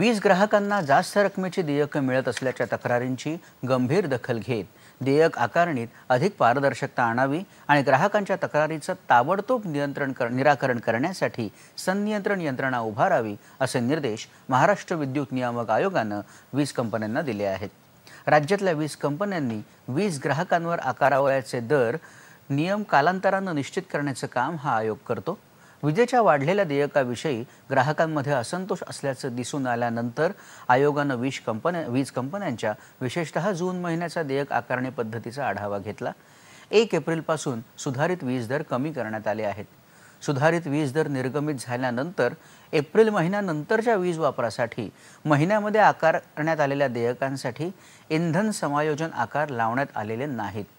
वीज ग्राहकांना जास्त रकमेची देयकं मिळत असल्याच्या तक्रारींची गंभीर दखल घेत देयक आकारणीत अधिक पारदर्शकता आणावी आणि ग्राहकांच्या तक्रारीचं ताबडतोब नियंत्रण कर निराकरण करण्यासाठी संनियंत्रण यंत्रणा उभारावी असे निर्देश महाराष्ट्र विद्युत नियामक आयोगानं वीज कंपन्यांना दिले आहेत राज्यातल्या वीज कंपन्यांनी वीज ग्राहकांवर आकारावयाचे दर नियम कालांतरानं निश्चित करण्याचं काम हा आयोग करतो विजेच्या वाढलेल्या देयकाविषयी ग्राहकांमध्ये असंतोष असल्याचं दिसून आल्यानंतर आयोगानं वीज कंपन्या वीज कंपन्यांच्या विशेषतः जून महिन्याचा देयक आकारणी पद्धतीचा आढावा घेतला एक एप्रिलपासून सुधारित वीज दर कमी करण्यात आले आहेत सुधारित वीज दर निर्गमित झाल्यानंतर एप्रिल महिन्यानंतरच्या वीज वापरासाठी महिन्यामध्ये आकारण्यात आलेल्या देयकांसाठी इंधन समायोजन आकार लावण्यात आलेले नाहीत